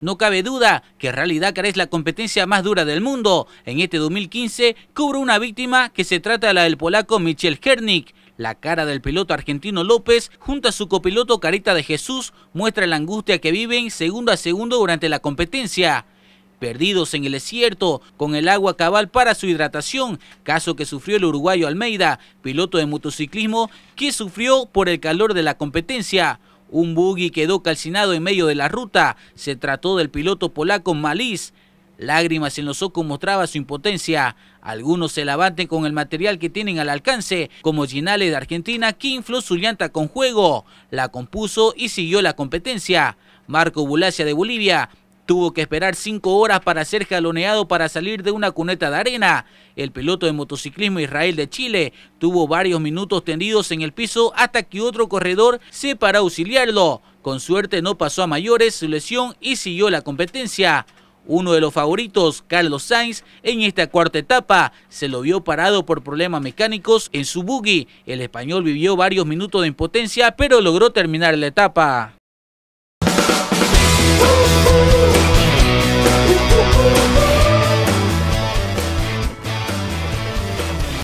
No cabe duda que realidad Dakar es la competencia más dura del mundo. En este 2015 cubre una víctima que se trata de la del polaco Michel Hernik. La cara del piloto argentino López, junto a su copiloto Carita de Jesús, muestra la angustia que viven segundo a segundo durante la competencia. Perdidos en el desierto, con el agua cabal para su hidratación, caso que sufrió el uruguayo Almeida, piloto de motociclismo, que sufrió por el calor de la competencia. Un buggy quedó calcinado en medio de la ruta. Se trató del piloto polaco Malís. Lágrimas en los ojos mostraba su impotencia. Algunos se levanten con el material que tienen al alcance, como Ginale de Argentina, que infló su llanta con juego, la compuso y siguió la competencia. Marco Bulacia de Bolivia Tuvo que esperar cinco horas para ser jaloneado para salir de una cuneta de arena. El piloto de motociclismo Israel de Chile tuvo varios minutos tendidos en el piso hasta que otro corredor se para auxiliarlo. Con suerte no pasó a mayores su lesión y siguió la competencia. Uno de los favoritos, Carlos Sainz, en esta cuarta etapa se lo vio parado por problemas mecánicos en su buggy. El español vivió varios minutos de impotencia, pero logró terminar la etapa.